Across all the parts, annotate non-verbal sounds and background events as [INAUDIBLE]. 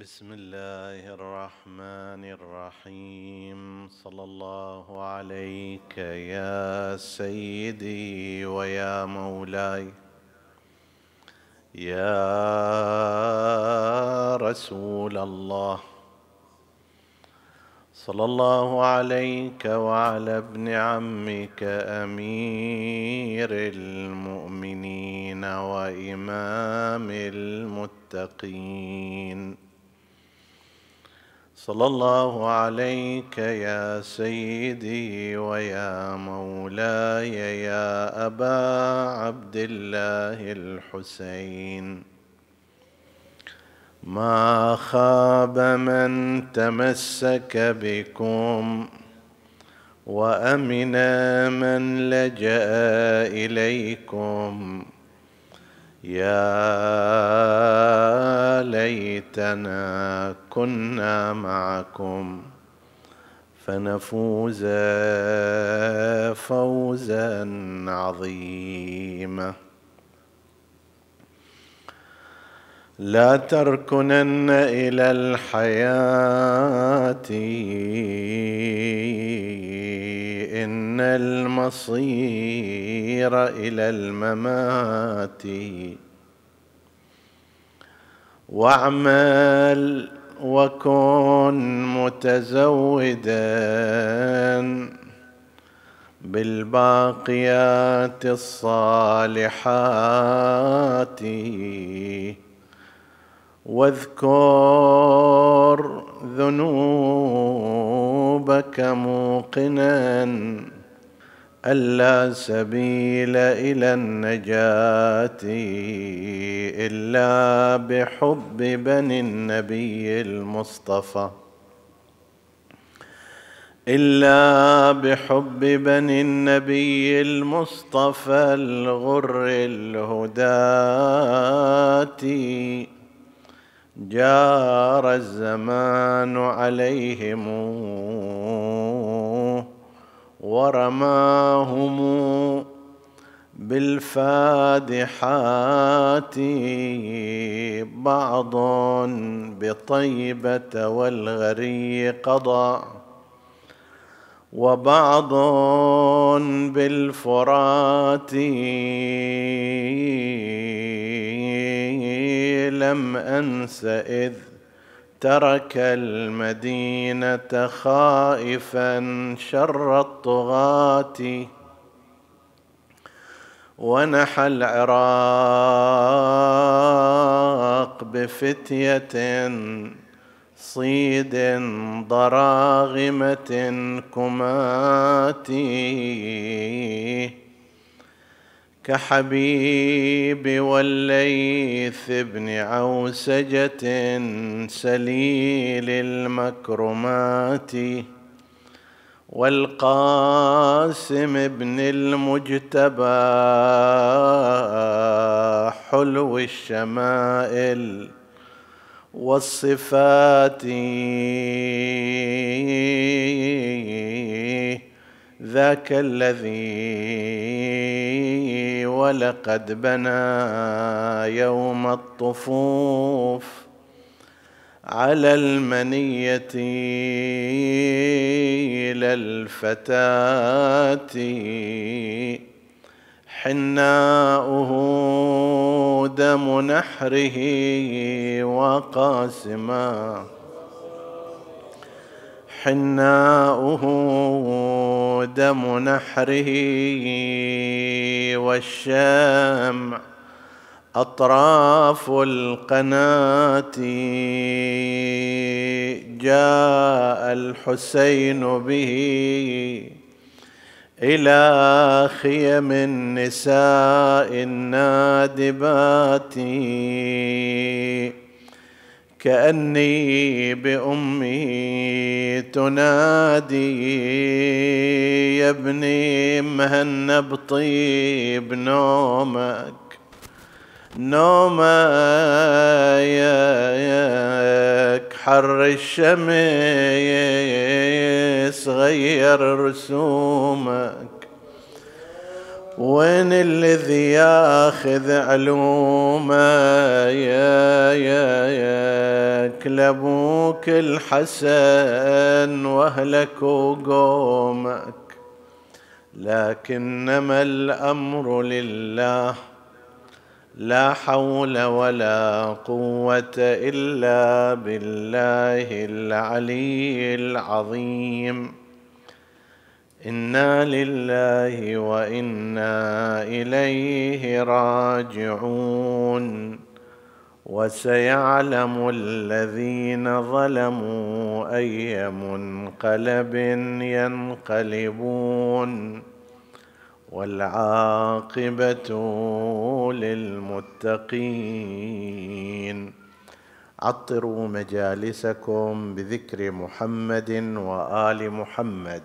بسم الله الرحمن الرحيم صلى الله عليك يا سيدي ويا مولاي يا رسول الله صلى الله عليك وعلى ابن عمك امير المؤمنين وامام المتقين صلى الله عليك يا سيدي ويا مولاي يا ابا عبد الله الحسين ما خاب من تمسك بكم وامن من لجا اليكم يا ليتنا كنا معكم فنفوز فوزا عظيما لا تركنن الى الحياه ان المصير الى الممات واعمل وكن متزودا بالباقيات الصالحات واذكر ذنوبك موقنا ألا سبيل إلى النجاة إلا بحب بني النبي المصطفى إلا بحب بني النبي المصطفى الغر الهداة جار الزمان عليهم ورماهم بالفادحات بعض بطيبة والغري قضى وبعض بالفرات لم أنس إذ ترك المدينه خائفا شر الطغاه ونحى العراق بفتيه صيد ضراغمه كماتي كحبيب والليث بن عوسجة سليل المكرمات والقاسم بن المجتبى حلو الشمائل والصفات ذاك الذي ولقد بنى يوم الطفوف على المنية إلى الفتاة حناؤه دم نحره وقاسماه حناؤه دم نحره والشمع أطراف القناة جاء الحسين به إلى خيم النساء النادبات كأني بأمي تنادي يا ابني مهنب طيب نومك نومك حر الشمس غير رسومك وين الذي ياخذ علومه يا يا يا كلبوك الحسن واهلك وقومك لكنما الامر لله لا حول ولا قوه الا بالله العلي العظيم انا لله وانا اليه راجعون وسيعلم الذين ظلموا اي منقلب ينقلبون والعاقبه للمتقين عطروا مجالسكم بذكر محمد وال محمد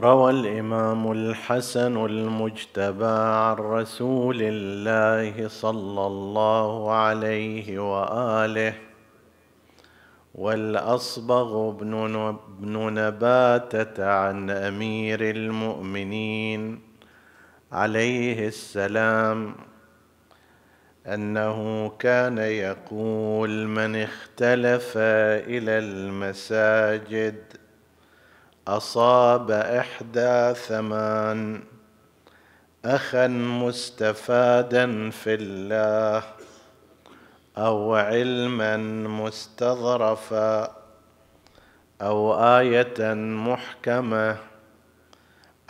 روى الامام الحسن المجتبى عن رسول الله صلى الله عليه واله والاصبغ بن نباته عن امير المؤمنين عليه السلام انه كان يقول من اختلف الى المساجد اصاب احدى ثمان اخا مستفادا في الله او علما مستظرفا او ايه محكمه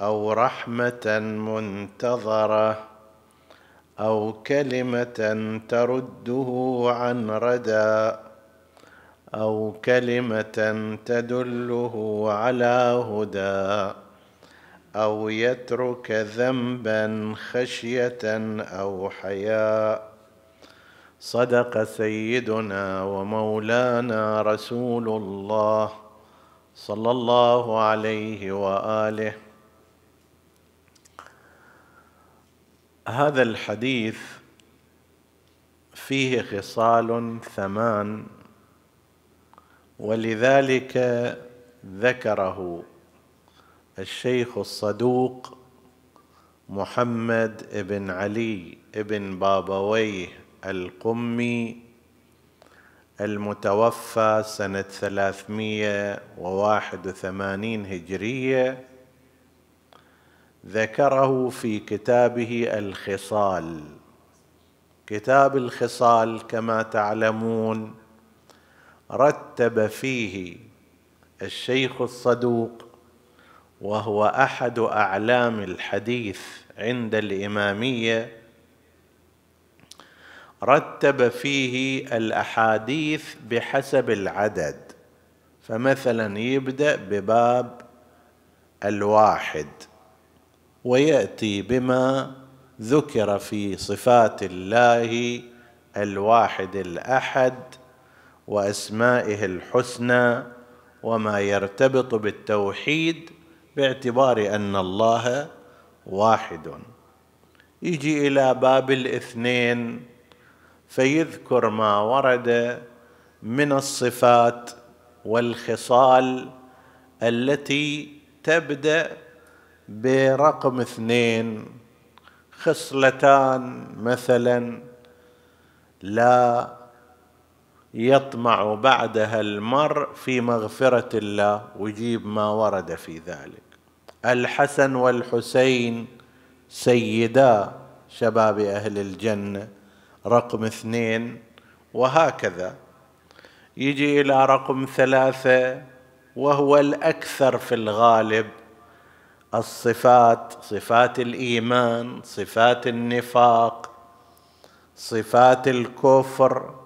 او رحمه منتظره او كلمه ترده عن ردى او كلمه تدله على هدى او يترك ذنبا خشيه او حياء صدق سيدنا ومولانا رسول الله صلى الله عليه واله هذا الحديث فيه خصال ثمان ولذلك ذكره الشيخ الصدوق محمد بن علي بن بابويه القمي المتوفى سنة 381 هجرية ذكره في كتابه الخصال كتاب الخصال كما تعلمون رتب فيه الشيخ الصدوق وهو احد اعلام الحديث عند الاماميه رتب فيه الاحاديث بحسب العدد فمثلا يبدا بباب الواحد وياتي بما ذكر في صفات الله الواحد الاحد واسمائه الحسنى وما يرتبط بالتوحيد باعتبار ان الله واحد يجي الى باب الاثنين فيذكر ما ورد من الصفات والخصال التي تبدا برقم اثنين خصلتان مثلا لا يطمع بعدها المرء في مغفره الله ويجيب ما ورد في ذلك الحسن والحسين سيدا شباب اهل الجنه رقم اثنين وهكذا يجي الى رقم ثلاثه وهو الاكثر في الغالب الصفات صفات الايمان صفات النفاق صفات الكفر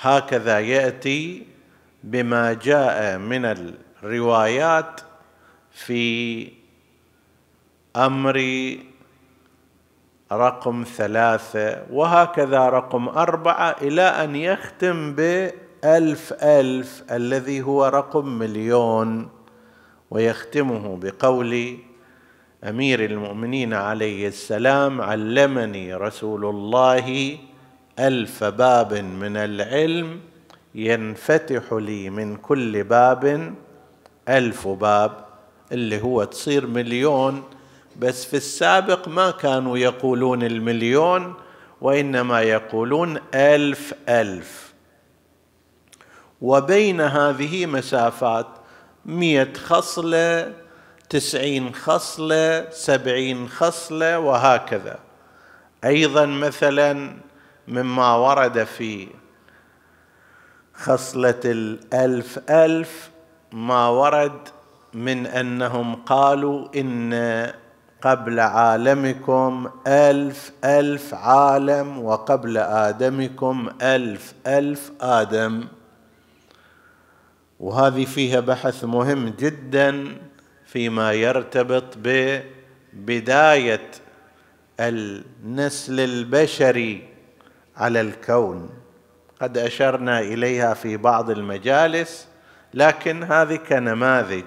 هكذا ياتي بما جاء من الروايات في امر رقم ثلاثة وهكذا رقم أربعة إلى أن يختم بألف ألف الذي هو رقم مليون ويختمه بقول أمير المؤمنين عليه السلام علمني رسول الله الف باب من العلم ينفتح لي من كل باب الف باب اللي هو تصير مليون بس في السابق ما كانوا يقولون المليون وانما يقولون الف الف وبين هذه مسافات مئة خصلة تسعين خصلة سبعين خصلة وهكذا أيضا مثلا مما ورد في خصلة الألف ألف ما ورد من أنهم قالوا إن قبل عالمكم ألف ألف عالم وقبل آدمكم ألف ألف آدم وهذه فيها بحث مهم جدا فيما يرتبط ببداية النسل البشري على الكون قد اشرنا اليها في بعض المجالس لكن هذه كنماذج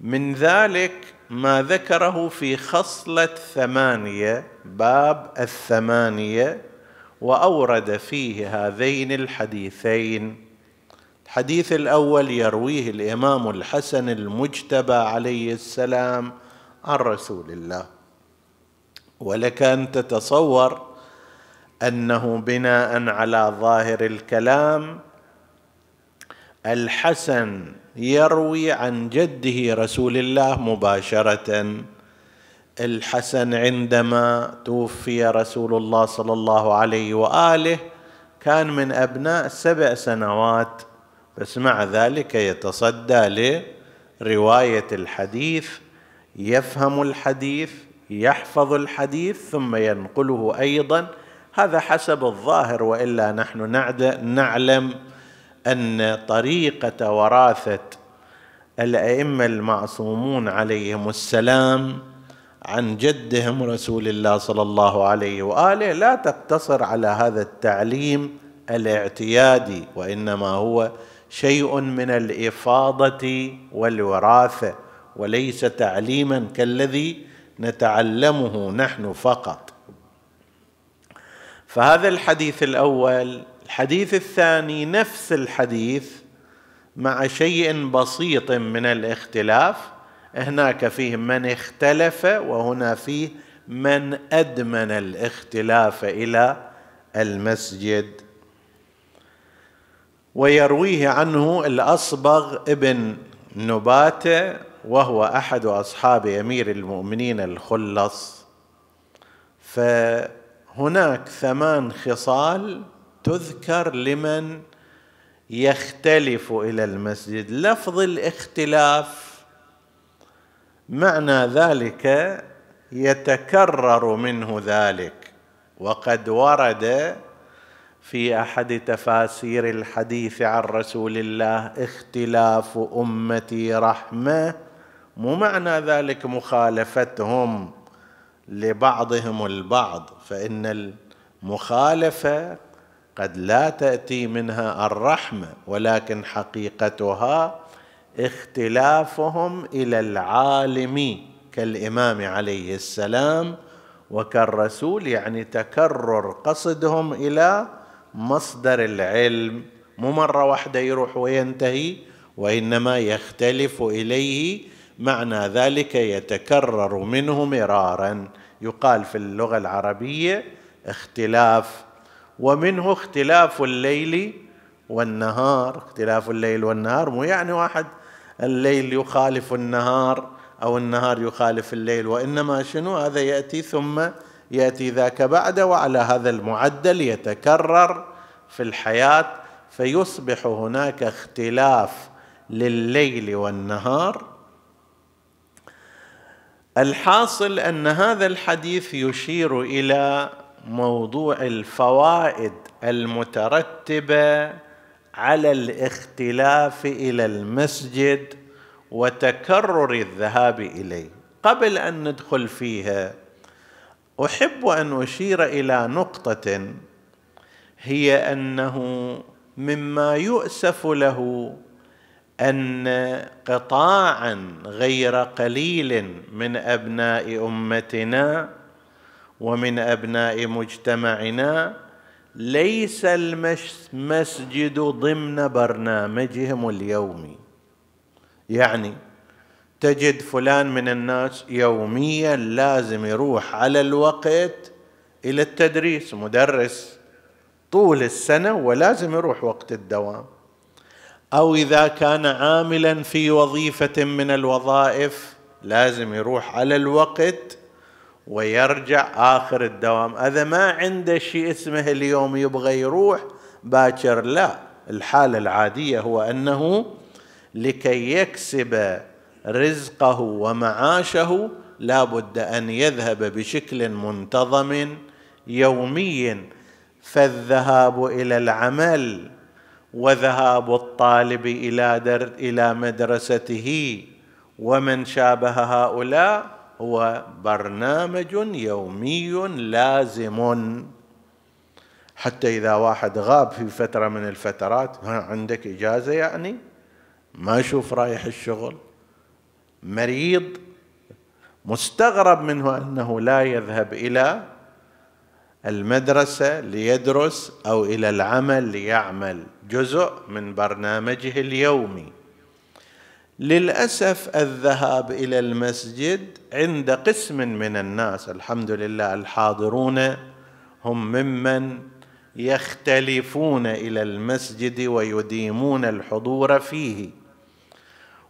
من ذلك ما ذكره في خصله ثمانيه باب الثمانيه واورد فيه هذين الحديثين الحديث الاول يرويه الامام الحسن المجتبى عليه السلام عن رسول الله ولك ان تتصور انه بناء على ظاهر الكلام الحسن يروي عن جده رسول الله مباشره الحسن عندما توفي رسول الله صلى الله عليه واله كان من ابناء سبع سنوات بس مع ذلك يتصدى لروايه الحديث يفهم الحديث يحفظ الحديث ثم ينقله ايضا هذا حسب الظاهر والا نحن نعلم ان طريقه وراثه الائمه المعصومون عليهم السلام عن جدهم رسول الله صلى الله عليه واله لا تقتصر على هذا التعليم الاعتيادي وانما هو شيء من الافاضه والوراثه وليس تعليما كالذي نتعلمه نحن فقط فهذا الحديث الاول الحديث الثاني نفس الحديث مع شيء بسيط من الاختلاف هناك فيه من اختلف وهنا فيه من ادمن الاختلاف الى المسجد ويرويه عنه الاصبغ ابن نباته وهو احد اصحاب امير المؤمنين الخلص ف هناك ثمان خصال تذكر لمن يختلف الى المسجد لفظ الاختلاف معنى ذلك يتكرر منه ذلك وقد ورد في احد تفاسير الحديث عن رسول الله اختلاف امتي رحمه مو معنى ذلك مخالفتهم لبعضهم البعض فان المخالفه قد لا تاتي منها الرحمه ولكن حقيقتها اختلافهم الى العالم كالامام عليه السلام وكالرسول يعني تكرر قصدهم الى مصدر العلم مو مره واحده يروح وينتهي وانما يختلف اليه معنى ذلك يتكرر منه مرارا يقال في اللغه العربيه اختلاف ومنه اختلاف الليل والنهار اختلاف الليل والنهار مو يعني واحد الليل يخالف النهار او النهار يخالف الليل وانما شنو هذا ياتي ثم ياتي ذاك بعد وعلى هذا المعدل يتكرر في الحياه فيصبح هناك اختلاف لليل والنهار الحاصل ان هذا الحديث يشير الى موضوع الفوائد المترتبه على الاختلاف الى المسجد وتكرر الذهاب اليه قبل ان ندخل فيها احب ان اشير الى نقطه هي انه مما يؤسف له ان قطاعا غير قليل من ابناء امتنا ومن ابناء مجتمعنا ليس المسجد ضمن برنامجهم اليومي يعني تجد فلان من الناس يوميا لازم يروح على الوقت الى التدريس مدرس طول السنه ولازم يروح وقت الدوام او اذا كان عاملا في وظيفه من الوظائف لازم يروح على الوقت ويرجع اخر الدوام هذا ما عنده شيء اسمه اليوم يبغى يروح باكر لا الحاله العاديه هو انه لكي يكسب رزقه ومعاشه لابد ان يذهب بشكل منتظم يومي فالذهاب الى العمل وذهاب الطالب الى در الى مدرسته ومن شابه هؤلاء هو برنامج يومي لازم حتى اذا واحد غاب في فتره من الفترات ها عندك اجازه يعني ما اشوف رايح الشغل مريض مستغرب منه انه لا يذهب الى المدرسه ليدرس او الى العمل ليعمل جزء من برنامجه اليومي للاسف الذهاب الى المسجد عند قسم من الناس الحمد لله الحاضرون هم ممن يختلفون الى المسجد ويديمون الحضور فيه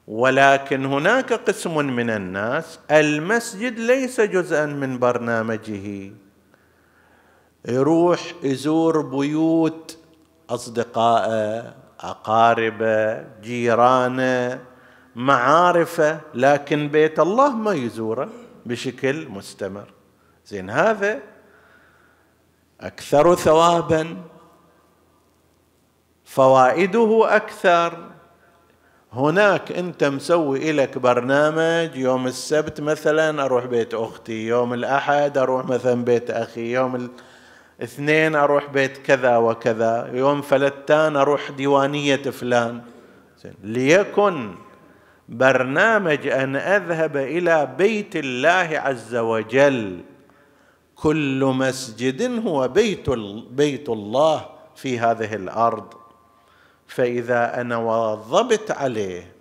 ولكن هناك قسم من الناس المسجد ليس جزءا من برنامجه يروح يزور بيوت اصدقائه اقاربه جيرانه معارفه لكن بيت الله ما يزوره بشكل مستمر زين هذا اكثر ثوابا فوائده اكثر هناك انت مسوي لك برنامج يوم السبت مثلا اروح بيت اختي يوم الاحد اروح مثلا بيت اخي يوم اثنين أروح بيت كذا وكذا يوم فلتان أروح ديوانية فلان ليكن برنامج أن أذهب إلى بيت الله عز وجل كل مسجد هو بيت, بيت الله في هذه الأرض فإذا أنا واظبت عليه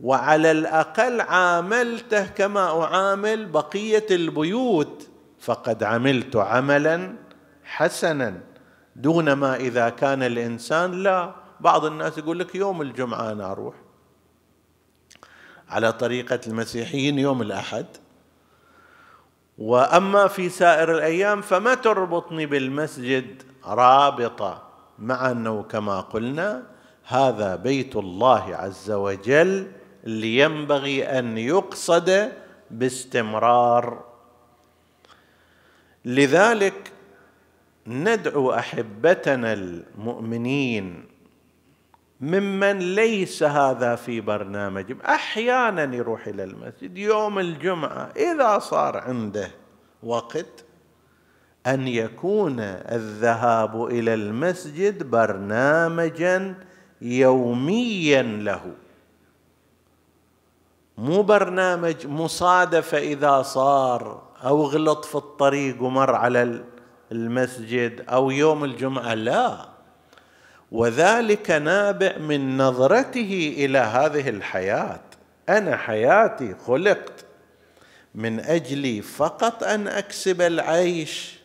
وعلى الاقل عاملته كما اعامل بقيه البيوت فقد عملت عملا حسنا دون ما اذا كان الانسان لا بعض الناس يقول لك يوم الجمعه انا اروح على طريقه المسيحيين يوم الاحد واما في سائر الايام فما تربطني بالمسجد رابطه مع انه كما قلنا هذا بيت الله عز وجل لينبغي ان يقصد باستمرار لذلك ندعو احبتنا المؤمنين ممن ليس هذا في برنامج احيانا يروح الى المسجد يوم الجمعه اذا صار عنده وقت ان يكون الذهاب الى المسجد برنامجا يوميا له مو برنامج مصادفه اذا صار او غلط في الطريق ومر على المسجد او يوم الجمعه لا وذلك نابع من نظرته الى هذه الحياه انا حياتي خلقت من اجلي فقط ان اكسب العيش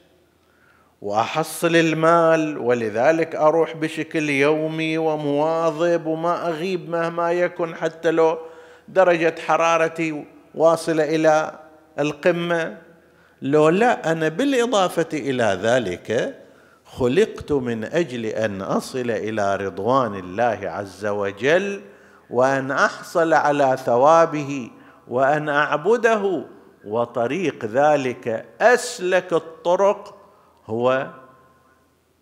واحصل المال ولذلك اروح بشكل يومي ومواظب وما اغيب مهما يكن حتى لو درجه حرارتي واصله الى القمه لولا انا بالاضافه الى ذلك خلقت من اجل ان اصل الى رضوان الله عز وجل وان احصل على ثوابه وان اعبده وطريق ذلك اسلك الطرق هو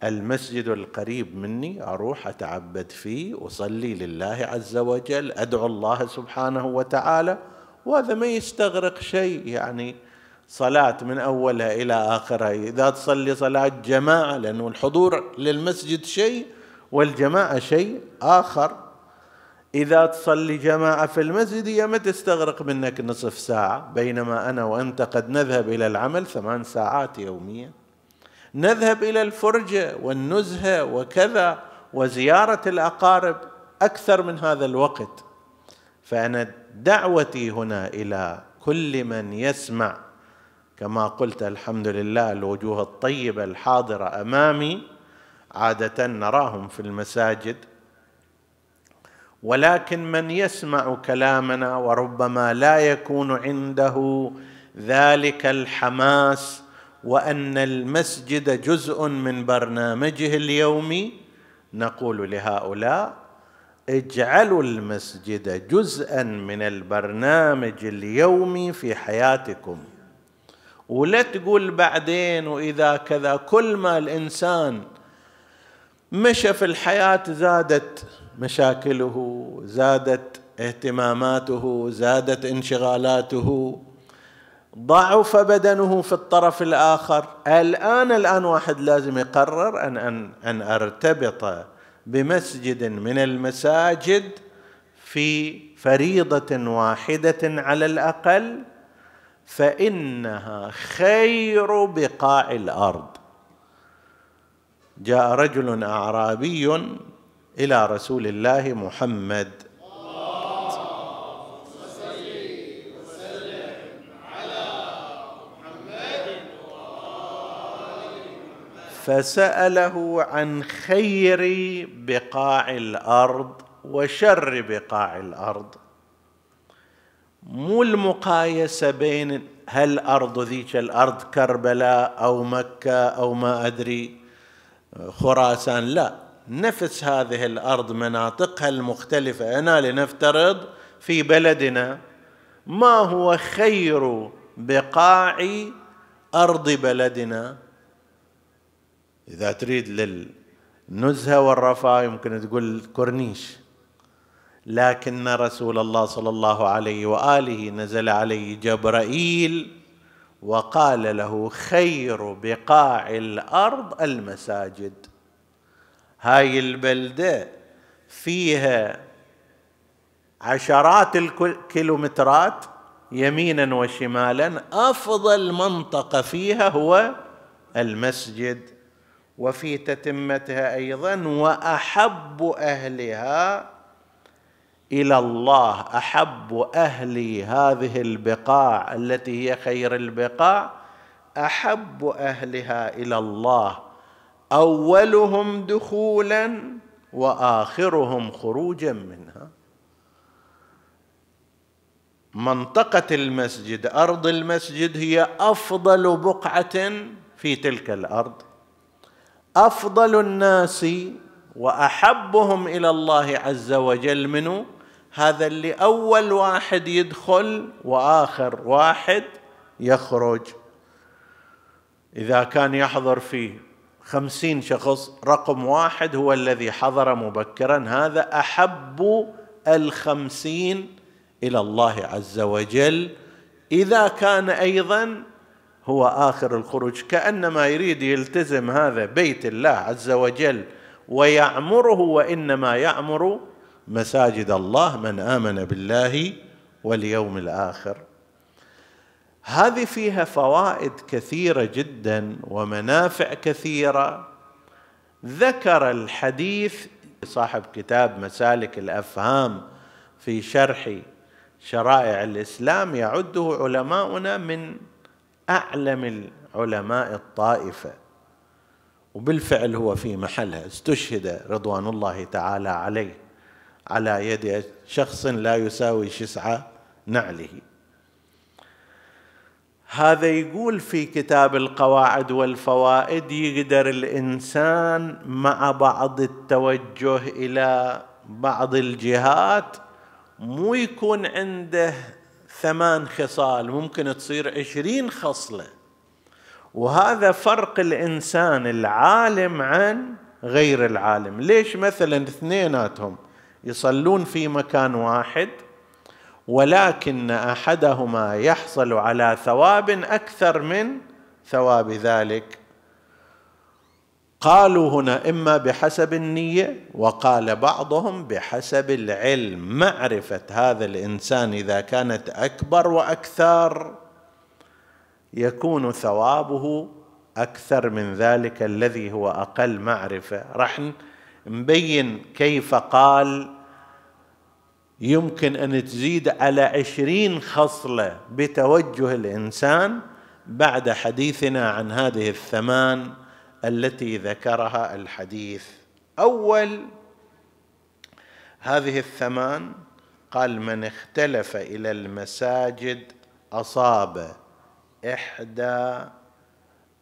المسجد القريب مني اروح اتعبد فيه اصلي لله عز وجل ادعو الله سبحانه وتعالى وهذا ما يستغرق شيء يعني صلاة من أولها إلى آخرها إذا تصلي صلاة جماعة لأنه الحضور للمسجد شيء والجماعة شيء آخر إذا تصلي جماعة في المسجد هي ما تستغرق منك نصف ساعة بينما أنا وأنت قد نذهب إلى العمل ثمان ساعات يوميا نذهب إلى الفرجة والنزهة وكذا وزيارة الأقارب أكثر من هذا الوقت فأنا دعوتي هنا إلى كل من يسمع كما قلت الحمد لله الوجوه الطيبه الحاضره امامي عاده نراهم في المساجد ولكن من يسمع كلامنا وربما لا يكون عنده ذلك الحماس وان المسجد جزء من برنامجه اليومي نقول لهؤلاء اجعلوا المسجد جزءا من البرنامج اليومي في حياتكم ولا تقول بعدين واذا كذا كل ما الانسان مشى في الحياه زادت مشاكله زادت اهتماماته زادت انشغالاته ضعف بدنه في الطرف الاخر الان الان واحد لازم يقرر ان ان ان ارتبط بمسجد من المساجد في فريضه واحده على الاقل فانها خير بقاع الارض جاء رجل اعرابي الى رسول الله محمد فساله عن خير بقاع الارض وشر بقاع الارض مو المقايسة بين هل أرض ذيك الأرض كربلاء أو مكة أو ما أدري خراسان لا نفس هذه الأرض مناطقها المختلفة أنا لنفترض في بلدنا ما هو خير بقاع أرض بلدنا إذا تريد للنزهة والرفاه يمكن تقول كورنيش لكن رسول الله صلى الله عليه واله نزل عليه جبرائيل وقال له خير بقاع الارض المساجد هاي البلده فيها عشرات الكيلومترات يمينا وشمالا افضل منطقه فيها هو المسجد وفي تتمتها ايضا واحب اهلها الى الله احب اهلي هذه البقاع التي هي خير البقاع احب اهلها الى الله اولهم دخولا واخرهم خروجا منها منطقه المسجد ارض المسجد هي افضل بقعه في تلك الارض افضل الناس واحبهم الى الله عز وجل منه هذا اللي اول واحد يدخل واخر واحد يخرج اذا كان يحضر فيه خمسين شخص رقم واحد هو الذي حضر مبكرا هذا احب الخمسين الى الله عز وجل اذا كان ايضا هو اخر الخروج كانما يريد يلتزم هذا بيت الله عز وجل ويعمره وانما يعمر مساجد الله من امن بالله واليوم الاخر هذه فيها فوائد كثيره جدا ومنافع كثيره ذكر الحديث صاحب كتاب مسالك الافهام في شرح شرائع الاسلام يعده علماؤنا من اعلم العلماء الطائفه وبالفعل هو في محلها استشهد رضوان الله تعالى عليه على يد شخص لا يساوي شسعة نعله هذا يقول في كتاب القواعد والفوائد يقدر الانسان مع بعض التوجه الى بعض الجهات مو يكون عنده ثمان خصال ممكن تصير عشرين خصله وهذا فرق الانسان العالم عن غير العالم ليش مثلا اثنيناتهم يصلون في مكان واحد ولكن احدهما يحصل على ثواب اكثر من ثواب ذلك قالوا هنا اما بحسب النيه وقال بعضهم بحسب العلم معرفه هذا الانسان اذا كانت اكبر واكثر يكون ثوابه اكثر من ذلك الذي هو اقل معرفه راح مبين كيف قال يمكن أن تزيد على عشرين خصلة بتوجه الإنسان بعد حديثنا عن هذه الثمان التي ذكرها الحديث أول هذه الثمان قال من اختلف إلى المساجد أصاب إحدى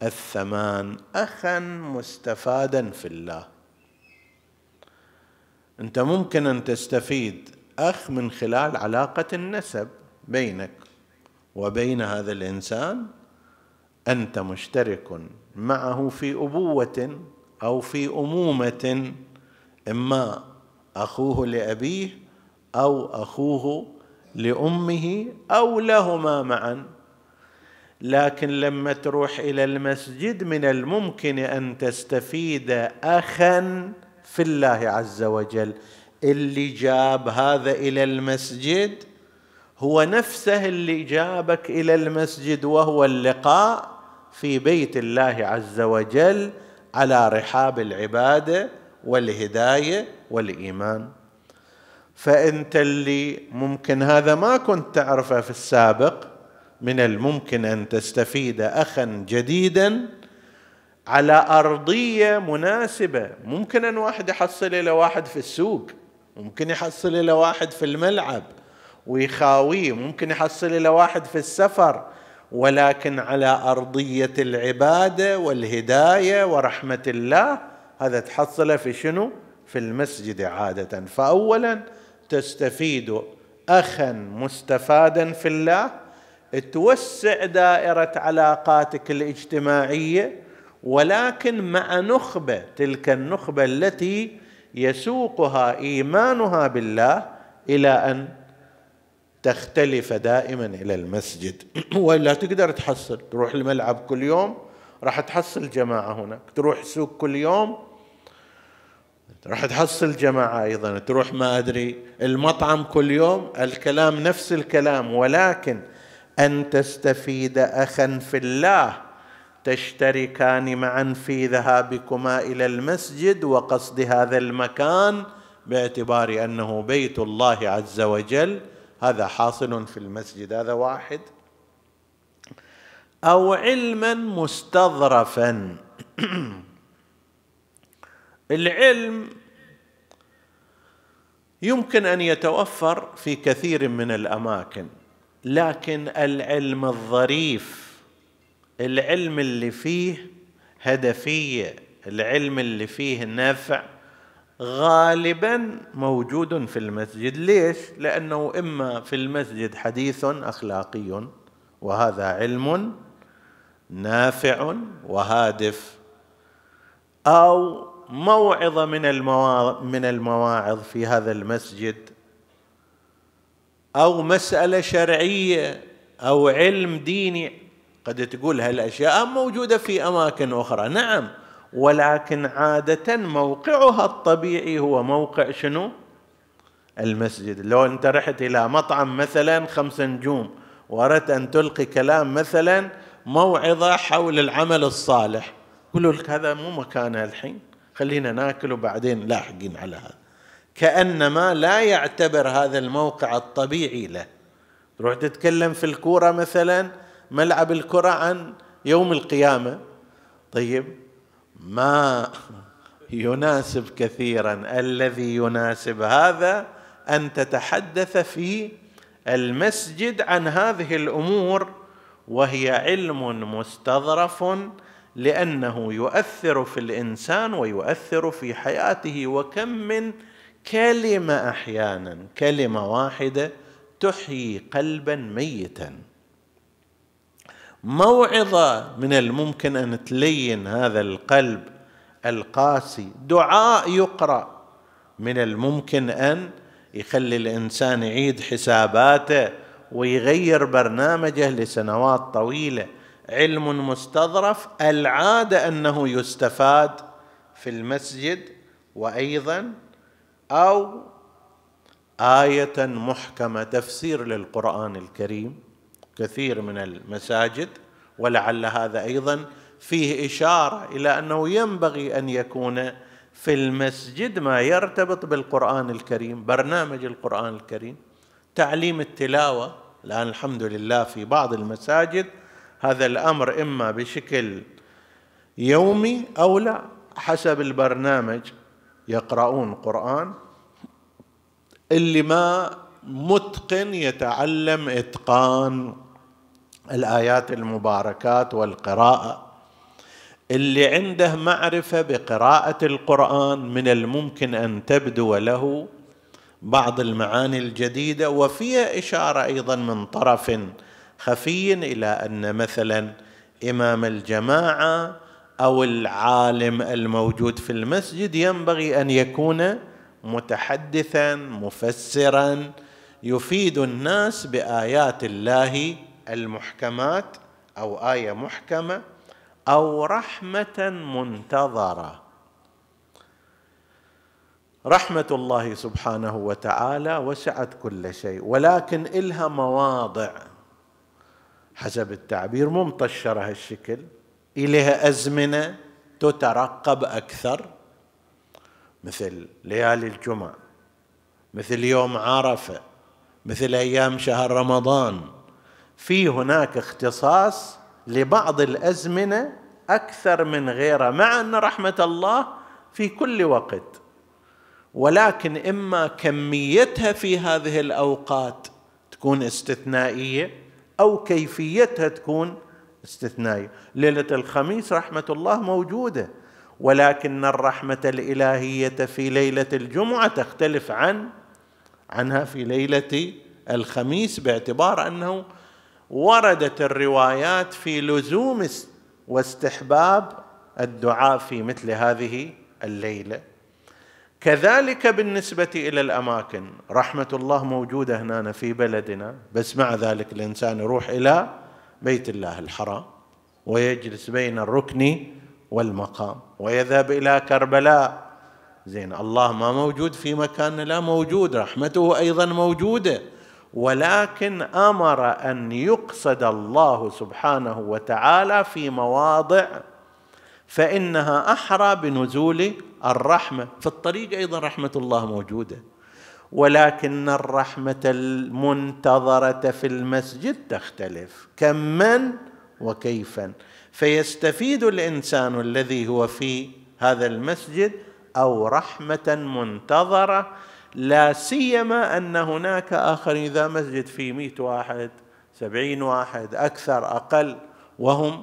الثمان أخا مستفادا في الله انت ممكن ان تستفيد اخ من خلال علاقه النسب بينك وبين هذا الانسان انت مشترك معه في ابوه او في امومه اما اخوه لابيه او اخوه لامه او لهما معا لكن لما تروح الى المسجد من الممكن ان تستفيد اخا في الله عز وجل اللي جاب هذا الى المسجد هو نفسه اللي جابك الى المسجد وهو اللقاء في بيت الله عز وجل على رحاب العباده والهدايه والايمان فانت اللي ممكن هذا ما كنت تعرفه في السابق من الممكن ان تستفيد اخا جديدا على أرضية مناسبة ممكن أن واحد يحصل إلى واحد في السوق ممكن يحصل إلى واحد في الملعب ويخاويه ممكن يحصل إلى واحد في السفر ولكن على أرضية العبادة والهداية ورحمة الله هذا تحصله في شنو؟ في المسجد عادة فأولا تستفيد أخا مستفادا في الله توسع دائرة علاقاتك الاجتماعية ولكن مع نخبه تلك النخبه التي يسوقها ايمانها بالله الى ان تختلف دائما الى المسجد [CLEARS THROAT] ولا تقدر تحصل تروح الملعب كل يوم راح تحصل جماعه هناك تروح السوق كل يوم راح تحصل جماعه ايضا تروح ما ادري المطعم كل يوم الكلام نفس الكلام ولكن ان تستفيد اخا في الله تشتركان معا في ذهابكما الى المسجد وقصد هذا المكان باعتبار انه بيت الله عز وجل هذا حاصل في المسجد هذا واحد او علما مستظرفا [CLEARS THROAT] العلم يمكن ان يتوفر في كثير من الاماكن لكن العلم الظريف العلم اللي فيه هدفيه العلم اللي فيه نافع غالبا موجود في المسجد ليش لانه اما في المسجد حديث اخلاقي وهذا علم نافع وهادف او موعظه من من المواعظ في هذا المسجد او مساله شرعيه او علم ديني قد تقول هالاشياء موجوده في اماكن اخرى نعم ولكن عاده موقعها الطبيعي هو موقع شنو المسجد لو انت رحت الى مطعم مثلا خمس نجوم واردت ان تلقي كلام مثلا موعظه حول العمل الصالح يقولوا لك هذا مو مكانه الحين خلينا ناكل وبعدين لاحقين على هذا كانما لا يعتبر هذا الموقع الطبيعي له تروح تتكلم في الكوره مثلا ملعب الكرة عن يوم القيامة طيب ما يناسب كثيرا الذي يناسب هذا أن تتحدث في المسجد عن هذه الأمور وهي علم مستظرف لأنه يؤثر في الإنسان ويؤثر في حياته وكم من كلمة أحيانا كلمة واحدة تحيي قلبا ميتا موعظه من الممكن ان تلين هذا القلب القاسي دعاء يقرا من الممكن ان يخلي الانسان يعيد حساباته ويغير برنامجه لسنوات طويله علم مستظرف العاده انه يستفاد في المسجد وايضا او ايه محكمه تفسير للقران الكريم كثير من المساجد ولعل هذا ايضا فيه اشاره الى انه ينبغي ان يكون في المسجد ما يرتبط بالقران الكريم برنامج القران الكريم تعليم التلاوه الان الحمد لله في بعض المساجد هذا الامر اما بشكل يومي او لا حسب البرنامج يقرؤون قران اللي ما متقن يتعلم اتقان الآيات المباركات والقراءة اللي عنده معرفة بقراءة القرآن من الممكن أن تبدو له بعض المعاني الجديدة وفيها إشارة أيضا من طرف خفي إلى أن مثلا إمام الجماعة أو العالم الموجود في المسجد ينبغي أن يكون متحدثا مفسرا يفيد الناس بآيات الله المحكمات او ايه محكمه او رحمه منتظره رحمه الله سبحانه وتعالى وسعت كل شيء ولكن الها مواضع حسب التعبير ممطشرة هالشكل الها ازمنه تترقب اكثر مثل ليالي الجمعه مثل يوم عرفه مثل ايام شهر رمضان في هناك اختصاص لبعض الازمنه اكثر من غيرها مع ان رحمه الله في كل وقت ولكن اما كميتها في هذه الاوقات تكون استثنائيه او كيفيتها تكون استثنائيه ليله الخميس رحمه الله موجوده ولكن الرحمه الالهيه في ليله الجمعه تختلف عن عنها في ليله الخميس باعتبار انه وردت الروايات في لزوم واستحباب الدعاء في مثل هذه الليله كذلك بالنسبة إلى الأماكن رحمة الله موجودة هنا في بلدنا بس مع ذلك الإنسان يروح إلى بيت الله الحرام ويجلس بين الركن والمقام ويذهب إلى كربلاء زين الله ما موجود في مكاننا لا موجود رحمته أيضا موجودة ولكن امر ان يقصد الله سبحانه وتعالى في مواضع فانها احرى بنزول الرحمه في الطريق ايضا رحمه الله موجوده ولكن الرحمه المنتظره في المسجد تختلف كما وكيفا فيستفيد الانسان الذي هو في هذا المسجد او رحمه منتظره لا سيما أن هناك آخرين إذا مسجد فيه مئة واحد سبعين واحد أكثر أقل وهم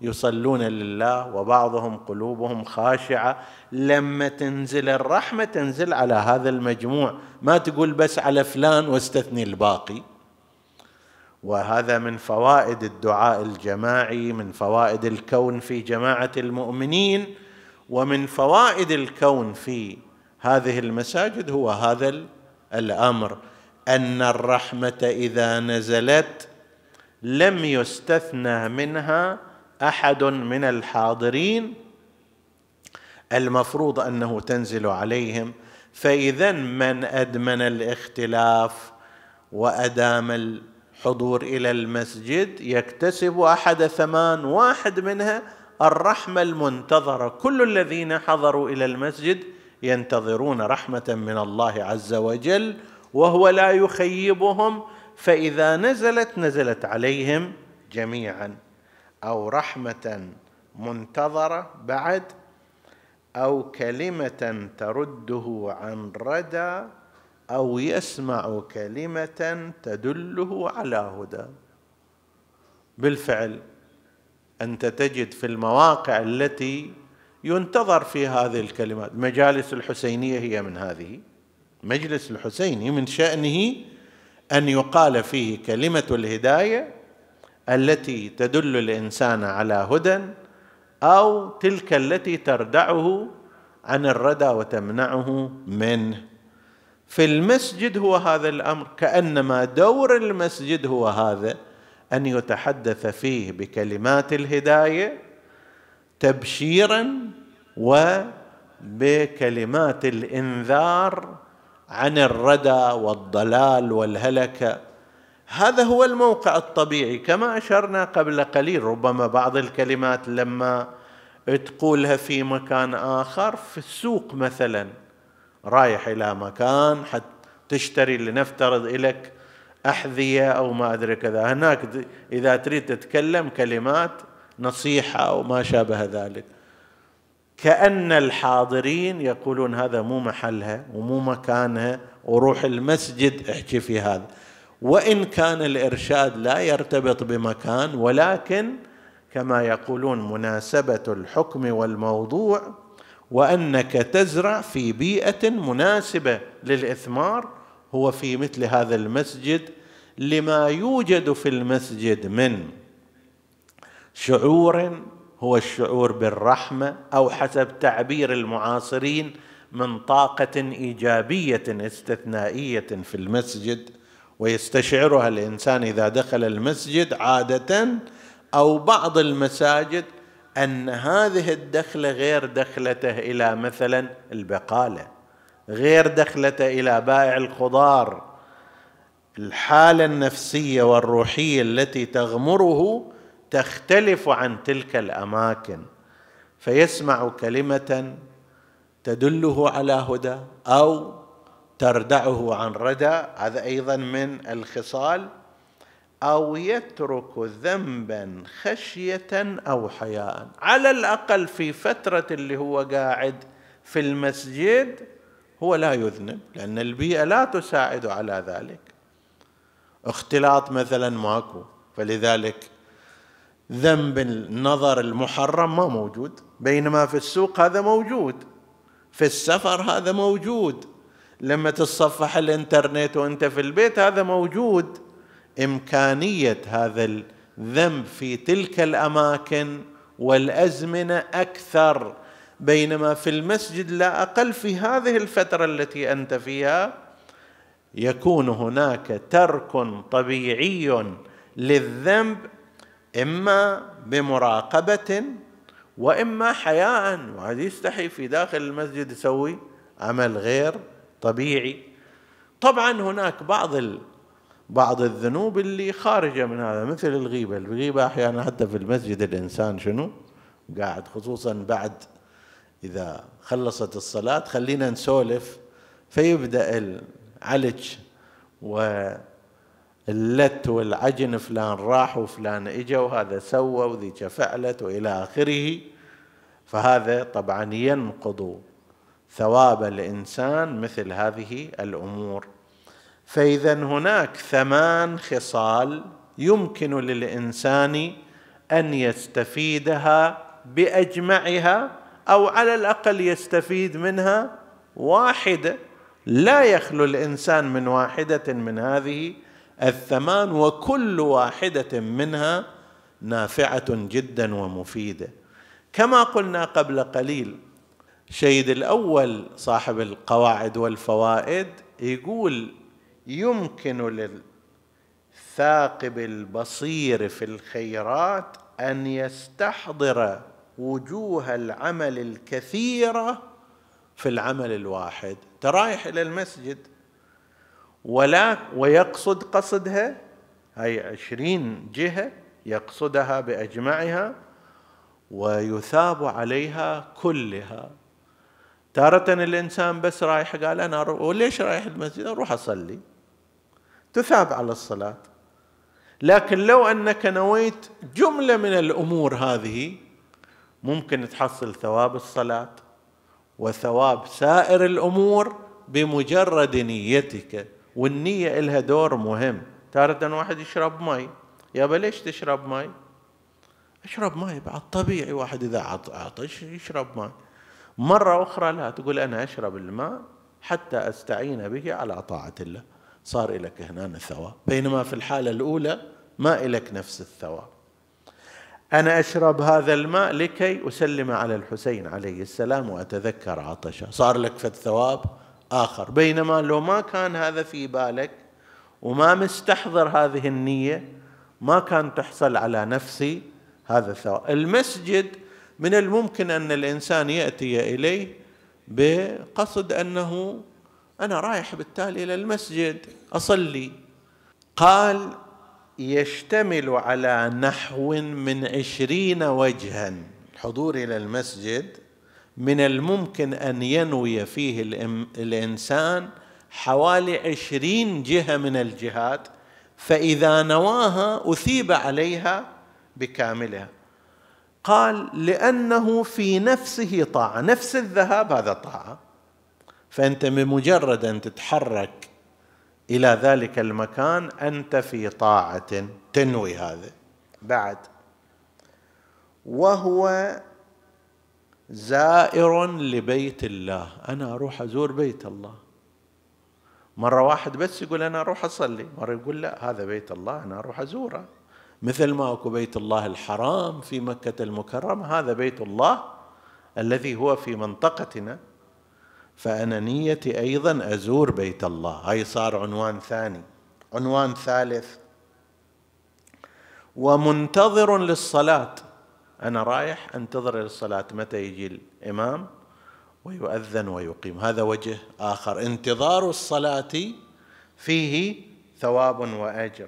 يصلون لله وبعضهم قلوبهم خاشعة لما تنزل الرحمة تنزل على هذا المجموع ما تقول بس على فلان واستثني الباقي وهذا من فوائد الدعاء الجماعي من فوائد الكون في جماعة المؤمنين ومن فوائد الكون في هذه المساجد هو هذا الامر ان الرحمه اذا نزلت لم يستثنى منها احد من الحاضرين المفروض انه تنزل عليهم فاذا من ادمن الاختلاف وادام الحضور الى المسجد يكتسب احد ثمان واحد منها الرحمه المنتظره كل الذين حضروا الى المسجد ينتظرون رحمه من الله عز وجل وهو لا يخيبهم فاذا نزلت نزلت عليهم جميعا او رحمه منتظره بعد او كلمه ترده عن ردى او يسمع كلمه تدله على هدى بالفعل انت تجد في المواقع التي ينتظر في هذه الكلمات مجالس الحسينيه هي من هذه مجلس الحسيني من شانه ان يقال فيه كلمه الهدايه التي تدل الانسان على هدى او تلك التي تردعه عن الردى وتمنعه منه في المسجد هو هذا الامر كانما دور المسجد هو هذا ان يتحدث فيه بكلمات الهدايه تبشيرا وبكلمات الانذار عن الردى والضلال والهلكه هذا هو الموقع الطبيعي كما اشرنا قبل قليل ربما بعض الكلمات لما تقولها في مكان اخر في السوق مثلا رايح الى مكان حتى تشتري لنفترض لك احذيه او ما ادري كذا هناك اذا تريد تتكلم كلمات نصيحه او ما شابه ذلك كان الحاضرين يقولون هذا مو محلها ومو مكانها وروح المسجد احكي في هذا وان كان الارشاد لا يرتبط بمكان ولكن كما يقولون مناسبه الحكم والموضوع وانك تزرع في بيئه مناسبه للاثمار هو في مثل هذا المسجد لما يوجد في المسجد من شعور هو الشعور بالرحمه او حسب تعبير المعاصرين من طاقه ايجابيه استثنائيه في المسجد ويستشعرها الانسان اذا دخل المسجد عاده او بعض المساجد ان هذه الدخله غير دخلته الى مثلا البقاله غير دخلته الى بائع الخضار الحاله النفسيه والروحيه التي تغمره تختلف عن تلك الاماكن فيسمع كلمه تدله على هدى او تردعه عن ردى هذا ايضا من الخصال او يترك ذنبا خشيه او حياء على الاقل في فتره اللي هو قاعد في المسجد هو لا يذنب لان البيئه لا تساعد على ذلك اختلاط مثلا ماكو فلذلك ذنب النظر المحرم ما موجود بينما في السوق هذا موجود في السفر هذا موجود لما تتصفح الانترنت وانت في البيت هذا موجود امكانيه هذا الذنب في تلك الاماكن والازمنه اكثر بينما في المسجد لا اقل في هذه الفتره التي انت فيها يكون هناك ترك طبيعي للذنب إما بمراقبة وإما حياء وهذا يستحي في داخل المسجد يسوي عمل غير طبيعي طبعا هناك بعض ال... بعض الذنوب اللي خارجة من هذا مثل الغيبة الغيبة أحيانا حتى في المسجد الإنسان شنو قاعد خصوصا بعد إذا خلصت الصلاة خلينا نسولف فيبدأ العلج و اللت والعجن فلان راح وفلان اجى وهذا سوى وذيك فعلت والى اخره فهذا طبعا ينقض ثواب الانسان مثل هذه الامور فاذا هناك ثمان خصال يمكن للانسان ان يستفيدها باجمعها او على الاقل يستفيد منها واحده لا يخلو الانسان من واحده من هذه الثمان وكل واحده منها نافعه جدا ومفيده كما قلنا قبل قليل الشيد الاول صاحب القواعد والفوائد يقول يمكن للثاقب البصير في الخيرات ان يستحضر وجوه العمل الكثيره في العمل الواحد ترايح الى المسجد ولا ويقصد قصدها هاي عشرين جهة يقصدها بأجمعها ويثاب عليها كلها تارة الإنسان بس رايح قال أنا وليش رايح المسجد أروح أصلي تثاب على الصلاة لكن لو أنك نويت جملة من الأمور هذه ممكن تحصل ثواب الصلاة وثواب سائر الأمور بمجرد نيتك والنية إلها دور مهم تارة واحد يشرب مي يابا ليش تشرب مي اشرب مي بعد طبيعي واحد إذا عطش يشرب مي مرة أخرى لا تقول أنا أشرب الماء حتى أستعين به على طاعة الله صار لك هنا ثواب بينما في الحالة الأولى ما لك نفس الثواب أنا أشرب هذا الماء لكي أسلم على الحسين عليه السلام وأتذكر عطشه صار لك في الثواب آخر بينما لو ما كان هذا في بالك وما مستحضر هذه النية ما كان تحصل على نفسي هذا الثواب المسجد من الممكن أن الإنسان يأتي إليه بقصد أنه أنا رايح بالتالي إلى المسجد أصلي قال يشتمل على نحو من عشرين وجها الحضور إلى المسجد من الممكن أن ينوي فيه الإنسان حوالي عشرين جهة من الجهات فإذا نواها أثيب عليها بكاملها قال لأنه في نفسه طاعة نفس الذهاب هذا طاعة فأنت بمجرد أن تتحرك إلى ذلك المكان أنت في طاعة تنوي هذا بعد وهو زائر لبيت الله أنا أروح أزور بيت الله مرة واحد بس يقول أنا أروح أصلي مرة يقول لا هذا بيت الله أنا أروح أزوره مثل ما أكو بيت الله الحرام في مكة المكرمة هذا بيت الله الذي هو في منطقتنا فأنا نيتي أيضا أزور بيت الله هاي صار عنوان ثاني عنوان ثالث ومنتظر للصلاه أنا رايح أنتظر الصلاة متى يجي الإمام ويؤذن ويقيم هذا وجه آخر انتظار الصلاة فيه ثواب وأجر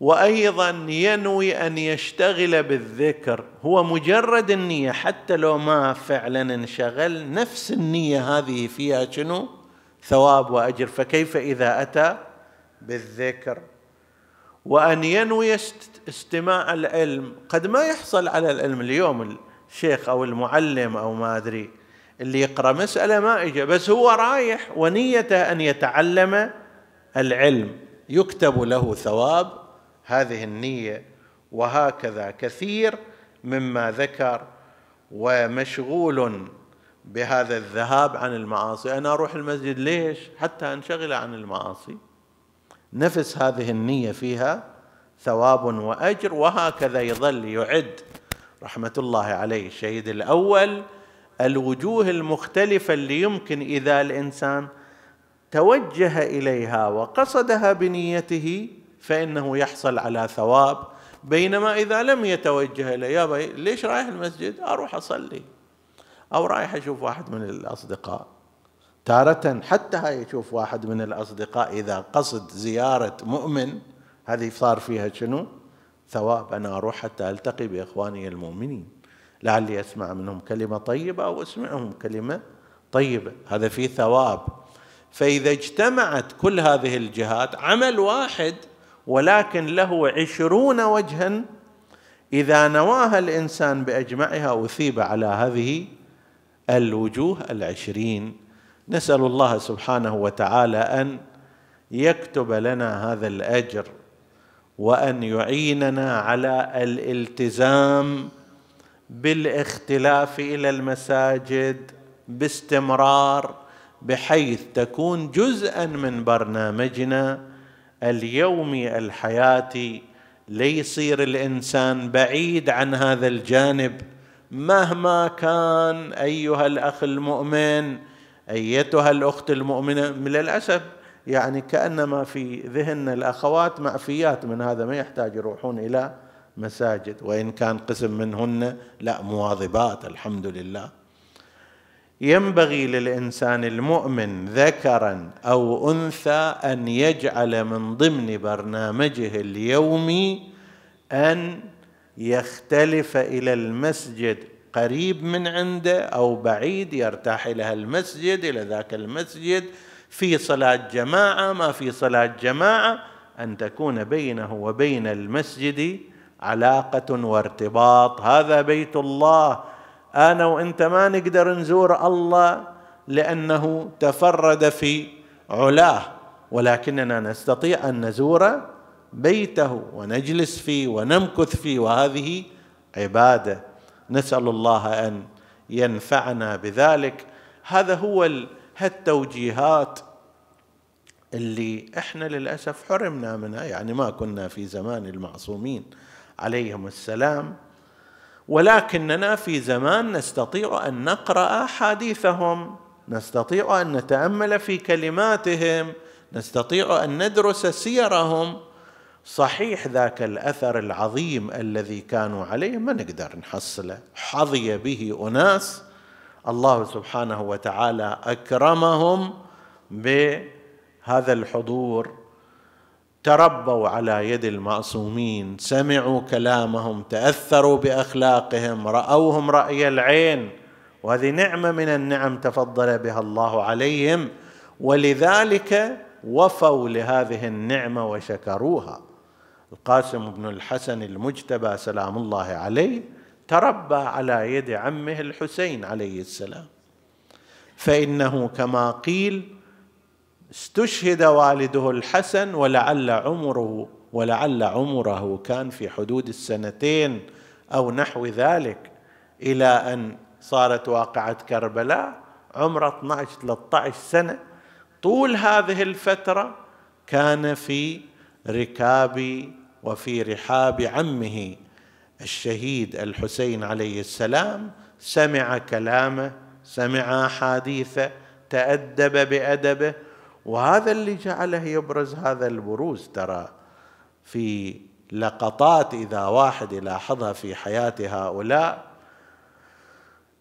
وايضا ينوي ان يشتغل بالذكر هو مجرد النيه حتى لو ما فعلا انشغل نفس النيه هذه فيها شنو ثواب واجر فكيف اذا اتى بالذكر وأن ينوي استماع العلم قد ما يحصل على العلم اليوم الشيخ أو المعلم أو ما أدري اللي يقرأ مسألة ما إجا بس هو رايح ونيته أن يتعلم العلم يكتب له ثواب هذه النية وهكذا كثير مما ذكر ومشغول بهذا الذهاب عن المعاصي أنا أروح المسجد ليش حتى أنشغل عن المعاصي نفس هذه النية فيها ثواب وأجر وهكذا يظل يعد رحمة الله عليه الشهيد الأول الوجوه المختلفة اللي يمكن إذا الإنسان توجه إليها وقصدها بنيته فإنه يحصل على ثواب بينما إذا لم يتوجه إلى يابا ليش رايح المسجد أروح أصلي أو رايح أشوف واحد من الأصدقاء تارة حتى هاي يشوف واحد من الأصدقاء إذا قصد زيارة مؤمن هذه صار فيها شنو ثواب أنا أروح حتى ألتقي بإخواني المؤمنين لعلي أسمع منهم كلمة طيبة أو أسمعهم كلمة طيبة هذا فيه ثواب فإذا اجتمعت كل هذه الجهات عمل واحد ولكن له عشرون وجها إذا نواها الإنسان بأجمعها أثيب على هذه الوجوه العشرين نسال الله سبحانه وتعالى ان يكتب لنا هذا الاجر وان يعيننا على الالتزام بالاختلاف الى المساجد باستمرار بحيث تكون جزءا من برنامجنا اليومي الحياتي ليصير الانسان بعيد عن هذا الجانب مهما كان ايها الاخ المؤمن ايتها الاخت المؤمنه للاسف يعني كانما في ذهن الاخوات معفيات من هذا ما يحتاج يروحون الى مساجد وان كان قسم منهن لا مواظبات الحمد لله ينبغي للانسان المؤمن ذكرا او انثى ان يجعل من ضمن برنامجه اليومي ان يختلف الى المسجد قريب من عنده او بعيد يرتاح الى المسجد الى ذاك المسجد في صلاه جماعه ما في صلاه جماعه ان تكون بينه وبين المسجد علاقه وارتباط هذا بيت الله انا وانت ما نقدر نزور الله لانه تفرد في علاه ولكننا نستطيع ان نزور بيته ونجلس فيه ونمكث فيه وهذه عباده نسال الله ان ينفعنا بذلك هذا هو هالتوجيهات اللي احنا للاسف حرمنا منها يعني ما كنا في زمان المعصومين عليهم السلام ولكننا في زمان نستطيع ان نقرا احاديثهم نستطيع ان نتامل في كلماتهم نستطيع ان ندرس سيرهم صحيح ذاك الاثر العظيم الذي كانوا عليه ما نقدر نحصله حظي به اناس الله سبحانه وتعالى اكرمهم بهذا الحضور تربوا على يد المعصومين سمعوا كلامهم تاثروا باخلاقهم راوهم راي العين وهذه نعمه من النعم تفضل بها الله عليهم ولذلك وفوا لهذه النعمه وشكروها القاسم بن الحسن المجتبى سلام الله عليه تربى على يد عمه الحسين عليه السلام فانه كما قيل استشهد والده الحسن ولعل عمره ولعل عمره كان في حدود السنتين او نحو ذلك الى ان صارت واقعه كربلاء عمره 12 13 سنه طول هذه الفتره كان في ركاب وفي رحاب عمه الشهيد الحسين عليه السلام سمع كلامه سمع احاديثه تادب بادبه وهذا اللي جعله يبرز هذا البروز ترى في لقطات اذا واحد يلاحظها في حياه هؤلاء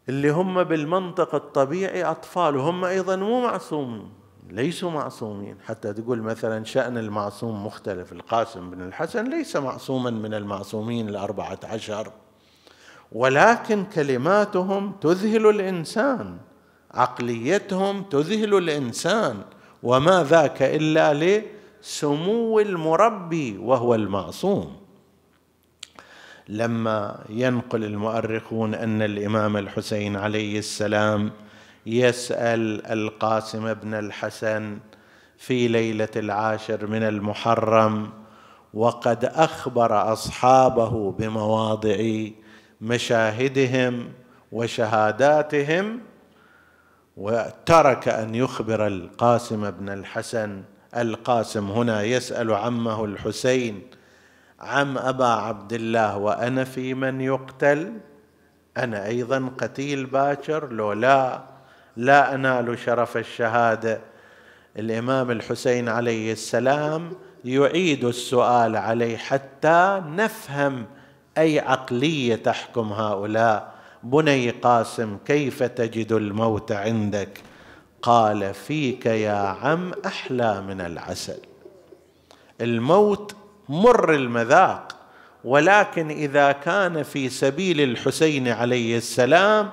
اللي هم بالمنطق الطبيعي اطفال وهم ايضا مو معصومين ليسوا معصومين حتى تقول مثلا شأن المعصوم مختلف القاسم بن الحسن ليس معصوما من المعصومين الأربعة عشر ولكن كلماتهم تذهل الإنسان عقليتهم تذهل الإنسان وما ذاك إلا لسمو المربي وهو المعصوم لما ينقل المؤرخون أن الإمام الحسين عليه السلام يسال القاسم بن الحسن في ليله العاشر من المحرم وقد اخبر اصحابه بمواضع مشاهدهم وشهاداتهم وترك ان يخبر القاسم بن الحسن القاسم هنا يسال عمه الحسين عم ابا عبد الله وانا في من يقتل انا ايضا قتيل باكر لو لا لا انال شرف الشهاده الامام الحسين عليه السلام يعيد السؤال عليه حتى نفهم اي عقليه تحكم هؤلاء بني قاسم كيف تجد الموت عندك قال فيك يا عم احلى من العسل الموت مر المذاق ولكن اذا كان في سبيل الحسين عليه السلام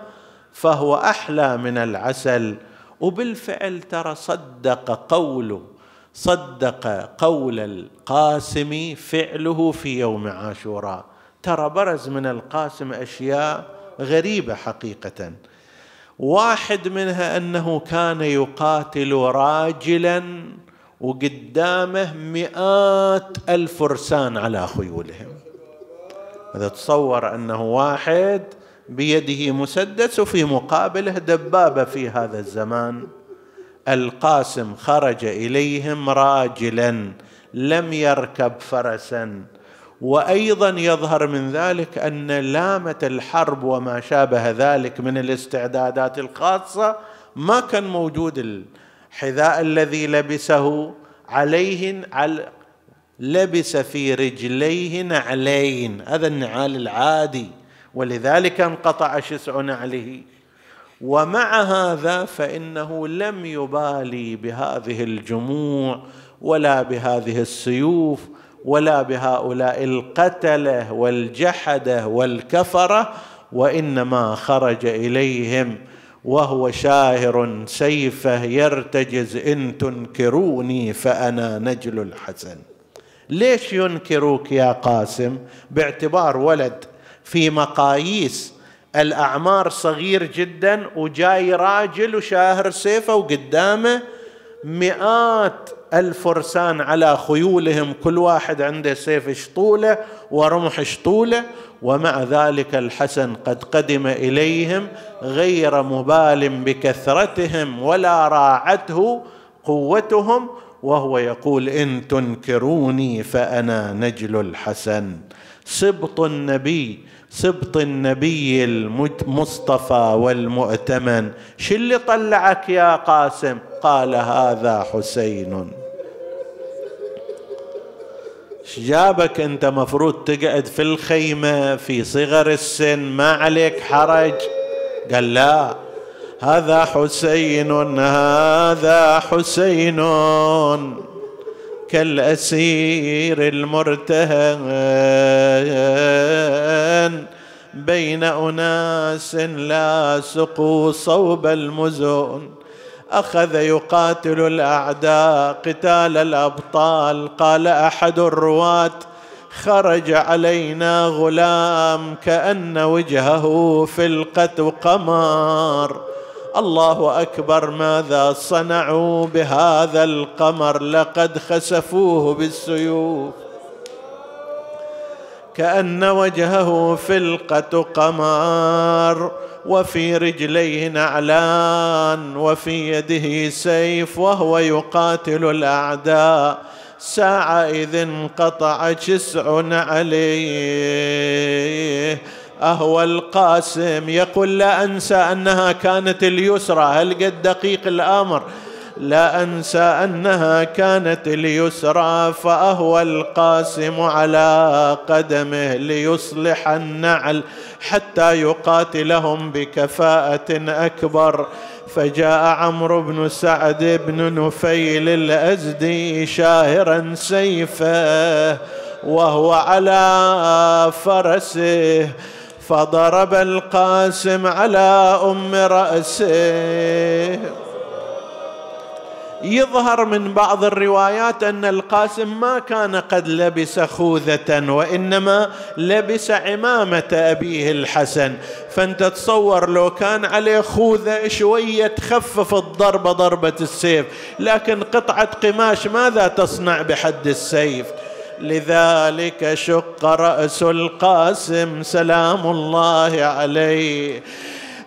فهو احلى من العسل وبالفعل ترى صدق قوله صدق قول القاسم فعله في يوم عاشوراء ترى برز من القاسم اشياء غريبه حقيقه واحد منها انه كان يقاتل راجلا وقدامه مئات الفرسان على خيولهم هذا تصور انه واحد بيده مسدس وفي مقابله دبابه في هذا الزمان القاسم خرج اليهم راجلا لم يركب فرسا وايضا يظهر من ذلك ان لامه الحرب وما شابه ذلك من الاستعدادات الخاصه ما كان موجود الحذاء الذي لبسه عليه لبس في رجليه نعلين هذا النعال العادي ولذلك انقطع شسع عليه ومع هذا فانه لم يبالي بهذه الجموع ولا بهذه السيوف ولا بهؤلاء القتله والجحده والكفره وانما خرج اليهم وهو شاهر سيفه يرتجز ان تنكروني فانا نجل الحسن ليش ينكروك يا قاسم باعتبار ولد في مقاييس الأعمار صغير جدا وجاي راجل وشاهر سيفه وقدامه مئات الفرسان على خيولهم كل واحد عنده سيف شطوله ورمح شطوله ومع ذلك الحسن قد قدم اليهم غير مبال بكثرتهم ولا راعته قوتهم وهو يقول ان تنكروني فانا نجل الحسن سبط النبي سبط النبي المصطفى والمؤتمن شو اللي طلعك يا قاسم قال هذا حسين جابك انت مفروض تقعد في الخيمة في صغر السن ما عليك حرج قال لا هذا حسين هذا حسين كالأسير المرتهن بين أناس لا سقوا صوب المزون أخذ يقاتل الأعداء قتال الأبطال قال أحد الرواة خرج علينا غلام كأن وجهه في قمر الله اكبر ماذا صنعوا بهذا القمر لقد خسفوه بالسيوف كان وجهه فلقه قمر وفي رجليه نعلان وفي يده سيف وهو يقاتل الاعداء ساعه اذ انقطع شسع عليه أهوى القاسم يقول لا أنسى أنها كانت اليسرى هل قد دقيق الأمر لا أنسى أنها كانت اليسرى فأهوى القاسم على قدمه ليصلح النعل حتى يقاتلهم بكفاءة أكبر فجاء عمرو بن سعد بن نفيل الأزدي شاهرا سيفه وهو على فرسه فضرب القاسم على ام راسه يظهر من بعض الروايات ان القاسم ما كان قد لبس خوذه وانما لبس عمامه ابيه الحسن فانت تصور لو كان عليه خوذه شويه تخفف الضربه ضربه السيف لكن قطعه قماش ماذا تصنع بحد السيف لذلك شق راس القاسم سلام الله عليه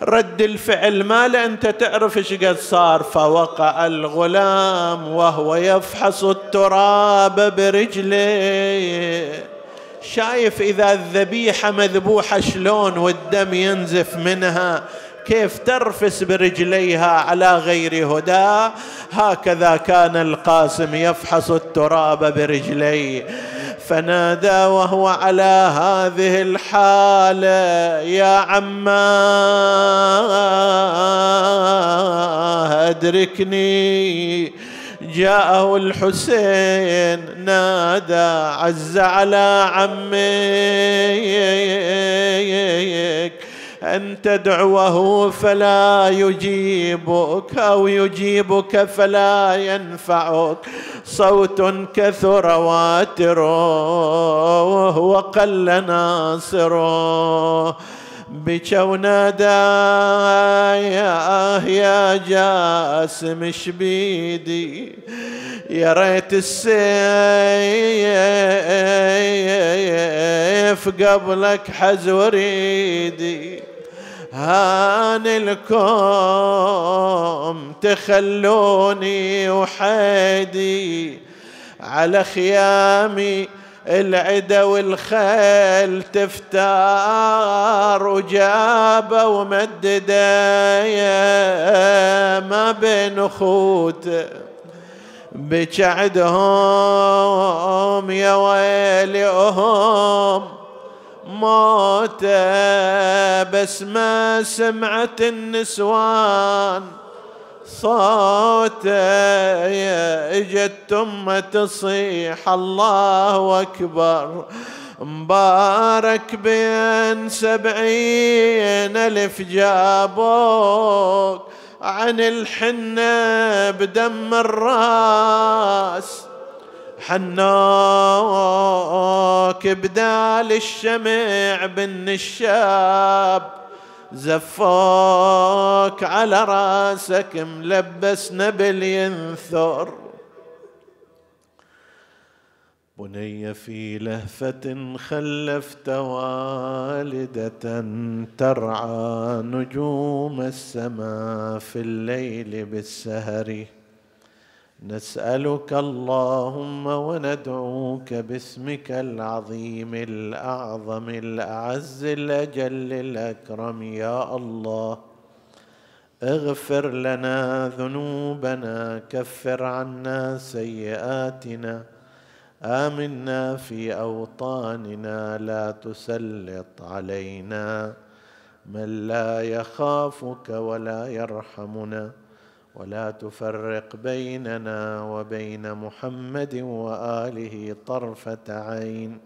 رد الفعل ما انت تعرف ايش قد صار فوقع الغلام وهو يفحص التراب برجله شايف اذا الذبيحه مذبوحه شلون والدم ينزف منها كيف ترفس برجليها على غير هداه هكذا كان القاسم يفحص التراب برجليه فنادى وهو على هذه الحاله يا عما ادركني جاءه الحسين نادى عز على عمك أن تدعوه فلا يجيبك أو يجيبك فلا ينفعك صوت كثر واتره وقل ناصره بك ونادى يا يا جاسم شبيدي يا ريت السيف قبلك حزوريدي وريدي هان لكم تخلوني وحيدي على خيامي العدا والخيل تفتار وجابه ومددة ما بين اخوته بجعدهم يا ويلهم موت بس ما سمعت النسوان صوته اجت ثم تصيح الله اكبر مبارك بين سبعين الف جابوك عن الحنه بدم الراس حناك بدال الشمع بن الشاب زفاك على راسك ملبس نبل ينثر بني في لهفة خلفت والدة ترعى نجوم السماء في الليل بالسهر نسالك اللهم وندعوك باسمك العظيم الاعظم الاعز الاجل الاكرم يا الله اغفر لنا ذنوبنا كفر عنا سيئاتنا امنا في اوطاننا لا تسلط علينا من لا يخافك ولا يرحمنا ولا تفرق بيننا وبين محمد واله طرفه عين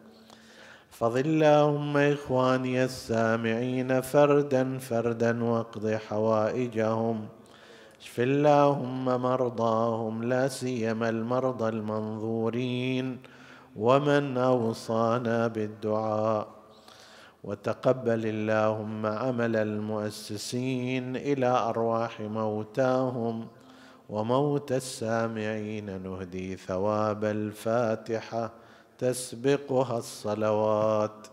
فض اللهم اخواني السامعين فردا فردا واقض حوائجهم اشف اللهم مرضاهم لا سيما المرضى المنظورين ومن اوصانا بالدعاء وتقبل اللهم عمل المؤسسين الى ارواح موتاهم وموت السامعين نهدي ثواب الفاتحه تسبقها الصلوات